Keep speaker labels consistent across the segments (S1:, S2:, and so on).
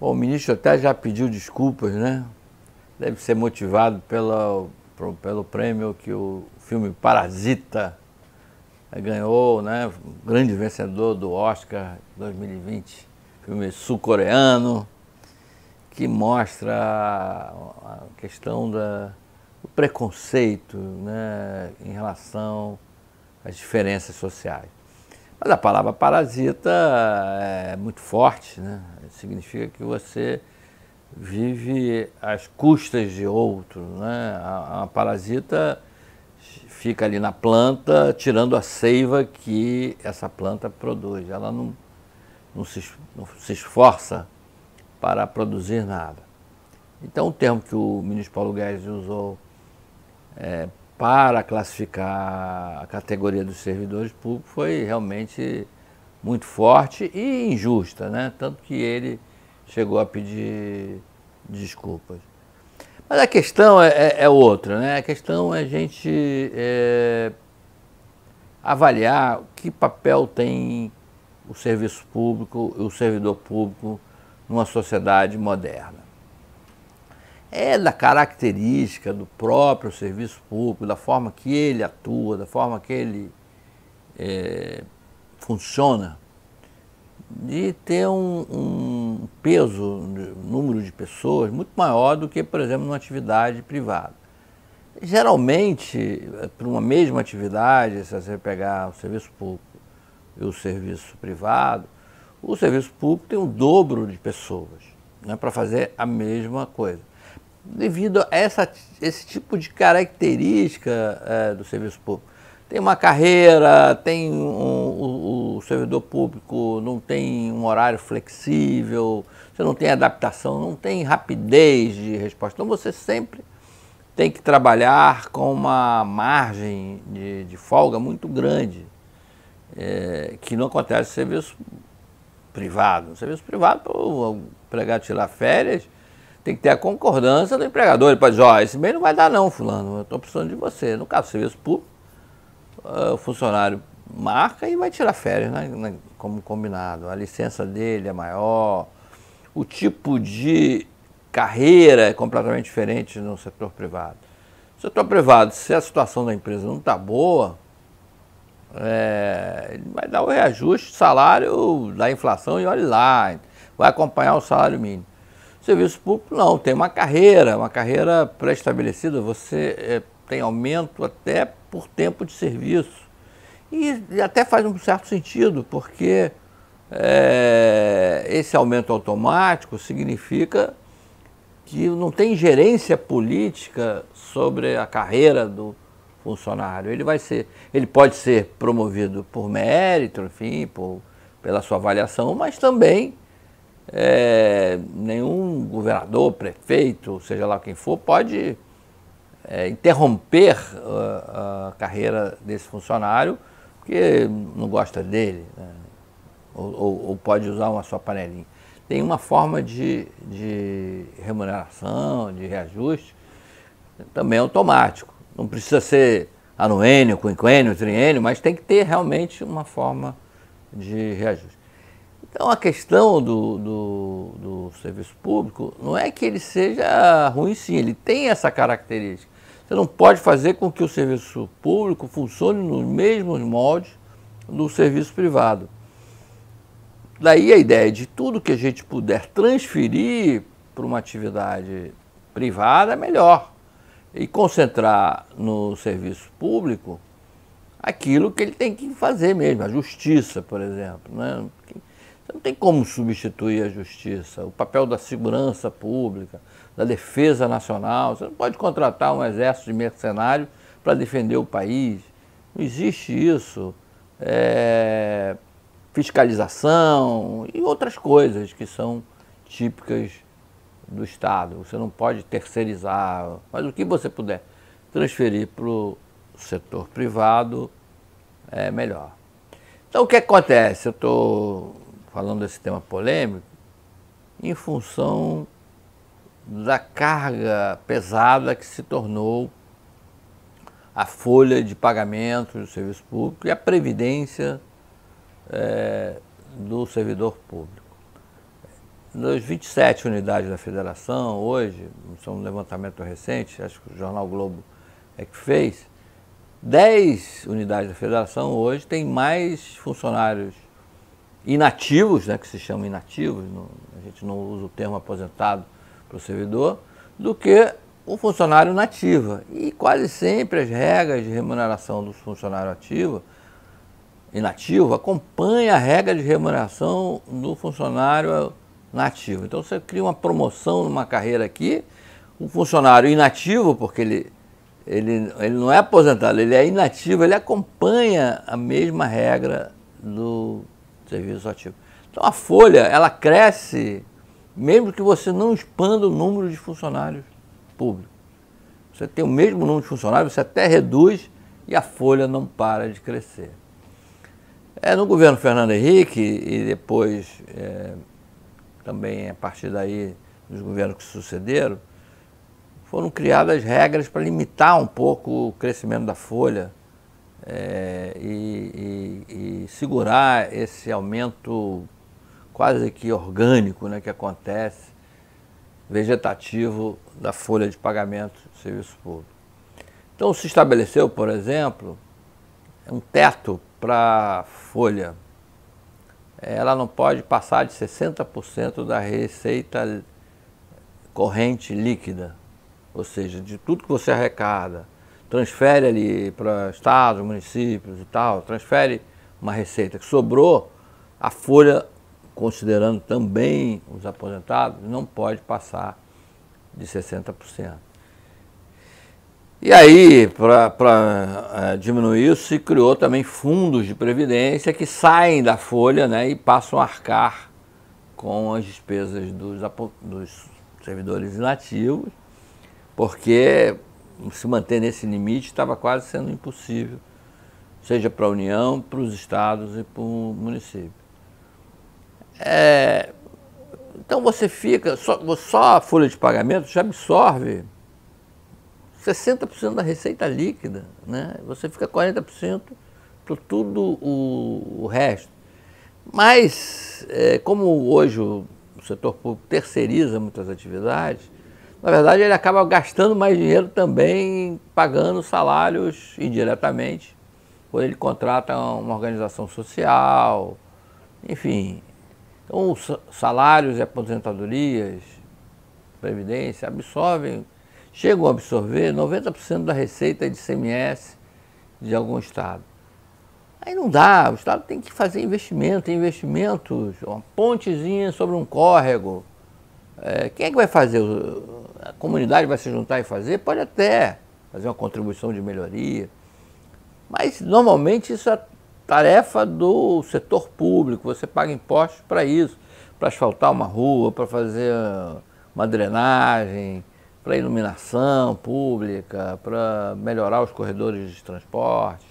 S1: Bom, o ministro até já pediu desculpas, né? Deve ser motivado pela, pelo prêmio que o filme Parasita eh, ganhou, né? Grande vencedor do Oscar 2020, filme sul-coreano, que mostra a questão da, do preconceito né? em relação às diferenças sociais. Mas a palavra parasita é muito forte, né? Significa que você vive às custas de outro, né? A, a parasita fica ali na planta tirando a seiva que essa planta produz. Ela não, não, se, não se esforça para produzir nada. Então, o termo que o ministro Paulo Guedes usou é, para classificar a categoria dos servidores públicos foi realmente muito forte e injusta, né? tanto que ele chegou a pedir desculpas. Mas a questão é, é, é outra, né? a questão é a gente é, avaliar que papel tem o serviço público e o servidor público numa sociedade moderna é da característica do próprio serviço público, da forma que ele atua, da forma que ele é, funciona, de ter um, um peso, um número de pessoas muito maior do que, por exemplo, numa atividade privada. Geralmente, eh, para uma mesma atividade, se você pegar o serviço público e o serviço privado, o serviço público tem o dobro de pessoas né, para fazer a mesma coisa devido a essa, esse tipo de característica é, do serviço público. Tem uma carreira, tem um, o, o, servidor público não tem um horário flexível, você não tem adaptação, não tem rapidez de resposta. Então você sempre tem que trabalhar com uma margem de, de folga muito grande, é, que não acontece no serviço privado. No serviço privado, o empregado tirar férias, tem que ter a concordância do empregador. Ele pode dizer, ó, esse bem não vai dar não, fulano, eu estou precisando de você. No caso do serviço público, ah, o funcionário marca e vai tirar férias, né? né, como combinado. A licença dele é maior, o tipo de carreira é completamente diferente no setor privado. No setor privado, se a situação da empresa não está boa, é, ele vai dar o reajuste, salário da inflação e olhe lá, vai acompanhar o salário mínimo. Serviço público não, tem uma carreira, uma carreira pré-estabelecida, você é, tem aumento até por tempo de serviço. E, e até faz um certo sentido, porque é, esse aumento automático significa que não tem gerência política sobre a carreira do funcionário. Ele vai ser, ele pode ser promovido por mérito, enfim, por, pela sua avaliação, mas também é, nenhum governador, prefeito, seja lá quem for, pode é, interromper a, ah, a, carreira desse funcionário porque não gosta dele, né? ou, ou, ou, pode usar uma sua panelinha. Tem uma forma de, de remuneração, de reajuste, também é automático. Não precisa ser anuênio, quinquênio, triênio, mas tem que ter realmente uma forma de reajuste. Então a questão do, do, do, serviço público não é que ele seja ruim sim, ele tem essa característica. Você não pode fazer com que o serviço público funcione nos mesmos moldes do serviço privado. Daí a ideia de tudo que a gente puder transferir para uma atividade privada é melhor. E concentrar no serviço público aquilo que ele tem que fazer mesmo, a justiça, por exemplo. Né? Você não tem como substituir a justiça, o papel da segurança pública, da defesa nacional. Você não pode contratar um exército de mercenários para defender o país. Não existe isso. É... fiscalização e outras coisas que são típicas do Estado. Você não pode terceirizar, mas o que você puder transferir para o setor privado é melhor. Então o que acontece? Eu estou tô falando desse tema polêmico, em função da carga pesada que se tornou a folha de pagamento do serviço público e a previdência é, do servidor público. Nas 27 unidades da federação, hoje, são é um levantamento recente, acho que o Jornal Globo é que fez, 10 unidades da federação hoje têm mais funcionários inativos, né, que se chamam inativos, não, a gente não usa o termo aposentado para o servidor, do que o funcionário nativo. E quase sempre as regras de remuneração do funcionário ativo inativo acompanha a regra de remuneração do funcionário nativo. Então você cria uma promoção numa carreira aqui, o funcionário inativo, porque ele, ele, ele não é aposentado, ele é inativo, ele acompanha a mesma regra do serviços ativos. Então a folha, ela cresce mesmo que você não expanda o número de funcionários públicos. Você tem o mesmo número de funcionários, você até reduz e a folha não para de crescer. É, no governo Fernando Henrique e depois é, também a partir daí dos governos que sucederam, foram criadas regras para limitar um pouco o crescimento da folha é, e, e, e, segurar esse aumento quase que orgânico né, que acontece, vegetativo, da folha de pagamento do serviço público. Então se estabeleceu, por exemplo, um teto para a folha. Ela não pode passar de 60% da receita corrente líquida, ou seja, de tudo que você arrecada transfere ali para estados, municípios e tal, transfere uma receita que sobrou, a folha, considerando também os aposentados, não pode passar de 60%. E aí, para é, diminuir isso, se criou também fundos de previdência que saem da folha né, e passam a arcar com as despesas dos, dos servidores inativos, porque se manter nesse limite estava quase sendo impossível, seja para a União, para os estados e para o município. É, então você fica, só, só a folha de pagamento já absorve 60% da receita líquida, né? Você fica 40% para tudo o, o, resto. Mas, é, como hoje o setor público terceiriza muitas atividades, na verdade, ele acaba gastando mais dinheiro também pagando salários indiretamente, quando ele contrata uma organização social, enfim. Então, salários e aposentadorias, previdência, absorvem, chegam a absorver 90% da receita de CMS de algum estado. Aí não dá, o Estado tem que fazer investimento, investimentos, uma pontezinha sobre um córrego, é, quem é que vai fazer? A comunidade vai se juntar e fazer? Pode até fazer uma contribuição de melhoria. Mas normalmente isso é tarefa do setor público, você paga impostos para isso, para asfaltar uma rua, para fazer uma drenagem, para iluminação pública, para melhorar os corredores de transporte,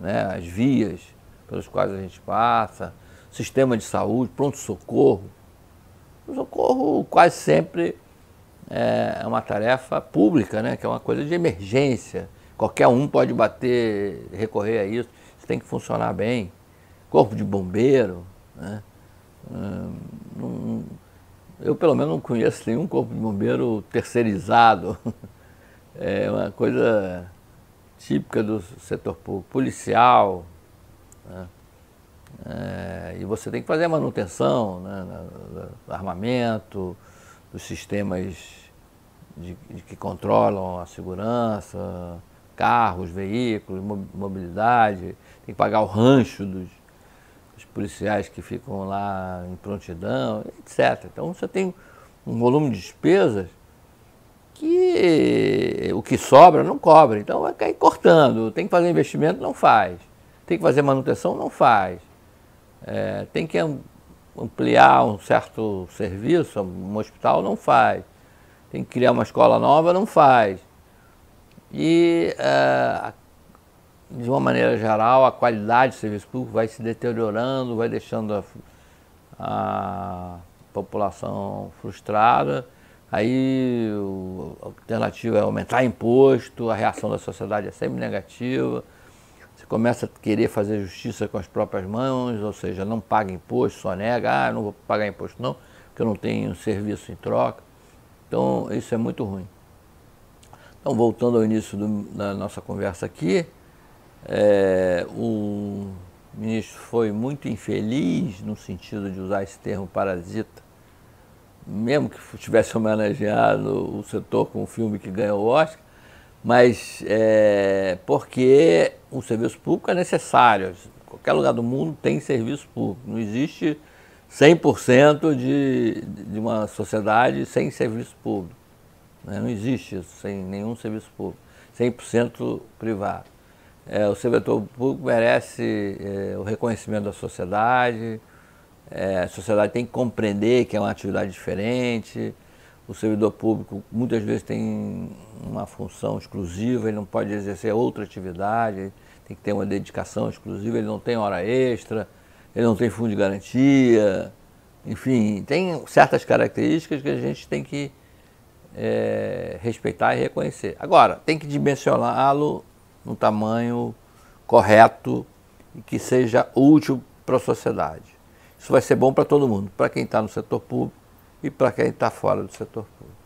S1: né, as vias pelas quais a gente passa, sistema de saúde, pronto-socorro. O socorro quase sempre é, é uma tarefa pública, né? que é uma coisa de emergência. Qualquer um pode bater, recorrer a isso. Isso tem que funcionar bem. Corpo de bombeiro. Né? Hum, eu, pelo menos, não conheço nenhum corpo de bombeiro terceirizado. É uma coisa típica do setor público. Policial. Né? É, você tem que fazer a manutenção, né, do armamento, dos sistemas de, de que controlam a segurança, carros, veículos, mobilidade, tem que pagar o rancho dos, dos, policiais que ficam lá em prontidão, etc. Então você tem um volume de despesas que o que sobra não cobra. Então vai é, cair é cortando. Tem que fazer investimento, não faz. Tem que fazer manutenção, não faz. É, tem que ampliar um certo serviço, um hospital não faz. Tem que criar uma escola nova, não faz. E, é, de uma maneira geral, a qualidade do serviço público vai se deteriorando, vai deixando a, a população frustrada. Aí a alternativa é aumentar imposto, a reação da sociedade é sempre negativa. Você começa a querer fazer justiça com as próprias mãos, ou seja, não paga imposto, só nega, ah, não vou pagar imposto não, porque eu não tenho serviço em troca. Então, isso é muito ruim. Então, voltando ao início do, da nossa conversa aqui, é, o ministro foi muito infeliz no sentido de usar esse termo parasita, mesmo que tivesse homenageado o setor com o filme que ganhou o Oscar, mas é, porque o serviço público é necessário. Qualquer lugar do mundo tem serviço público. Não existe 100% de, de uma sociedade sem serviço público. Né? Não existe isso, sem nenhum serviço público. 100% privado. É, o servidor público merece é, o reconhecimento da sociedade, é, a sociedade tem que compreender que é uma atividade diferente, o servidor público muitas vezes tem uma função exclusiva, ele não pode exercer outra atividade, tem que ter uma dedicação exclusiva, ele não tem hora extra, ele não tem fundo de garantia, enfim, tem certas características que a gente tem que é, respeitar e reconhecer. Agora, tem que dimensioná-lo no tamanho correto e que seja útil para a sociedade. Isso vai ser bom para todo mundo, para quem está no setor público, e para quem está fora do setor público.